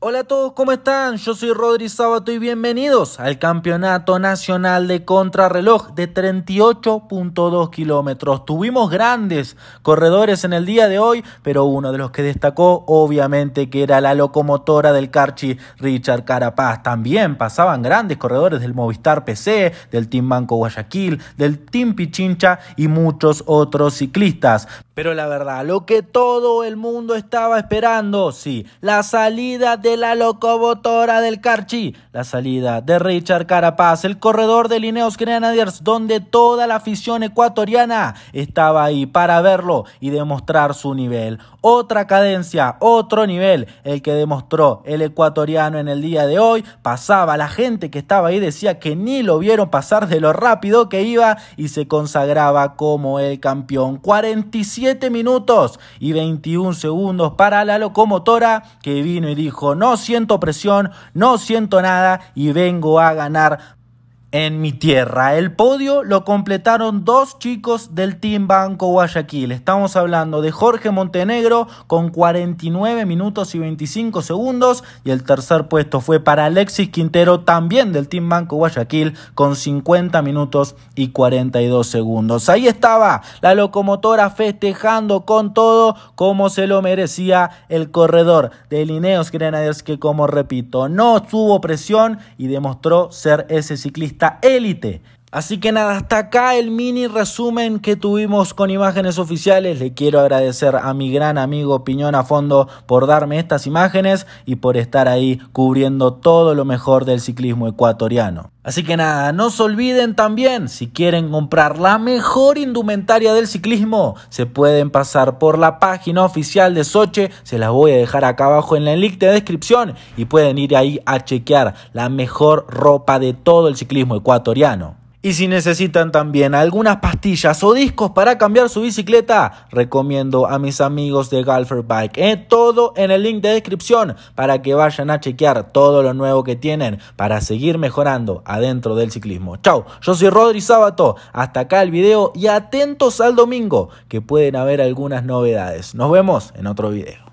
Hola a todos, ¿cómo están? Yo soy Rodri Sábato y bienvenidos al Campeonato Nacional de Contrarreloj de 38.2 kilómetros. Tuvimos grandes corredores en el día de hoy, pero uno de los que destacó obviamente que era la locomotora del Carchi, Richard Carapaz. También pasaban grandes corredores del Movistar PC, del Team Banco Guayaquil, del Team Pichincha y muchos otros ciclistas. Pero la verdad, lo que todo el mundo estaba esperando, sí, la salida de la locomotora del Carchi, la salida de Richard Carapaz, el corredor de Lineos Grenadiers, donde toda la afición ecuatoriana estaba ahí para verlo y demostrar su nivel. Otra cadencia, otro nivel, el que demostró el ecuatoriano en el día de hoy. Pasaba, la gente que estaba ahí decía que ni lo vieron pasar de lo rápido que iba y se consagraba como el campeón. 47 7 minutos y 21 segundos para la locomotora que vino y dijo, no siento presión, no siento nada y vengo a ganar en mi tierra, el podio lo completaron dos chicos del Team Banco Guayaquil. Estamos hablando de Jorge Montenegro con 49 minutos y 25 segundos y el tercer puesto fue para Alexis Quintero también del Team Banco Guayaquil con 50 minutos y 42 segundos. Ahí estaba la locomotora festejando con todo como se lo merecía el corredor de Lineos Grenadiers que como repito no tuvo presión y demostró ser ese ciclista élite Así que nada, hasta acá el mini resumen que tuvimos con imágenes oficiales. Le quiero agradecer a mi gran amigo Piñón a Fondo por darme estas imágenes y por estar ahí cubriendo todo lo mejor del ciclismo ecuatoriano. Así que nada, no se olviden también, si quieren comprar la mejor indumentaria del ciclismo, se pueden pasar por la página oficial de Soche, se las voy a dejar acá abajo en la link de descripción y pueden ir ahí a chequear la mejor ropa de todo el ciclismo ecuatoriano. Y si necesitan también algunas pastillas o discos para cambiar su bicicleta, recomiendo a mis amigos de Golfer Bike. ¿eh? todo en el link de descripción para que vayan a chequear todo lo nuevo que tienen para seguir mejorando adentro del ciclismo. Chao, yo soy Rodri Sábato. Hasta acá el video y atentos al domingo que pueden haber algunas novedades. Nos vemos en otro video.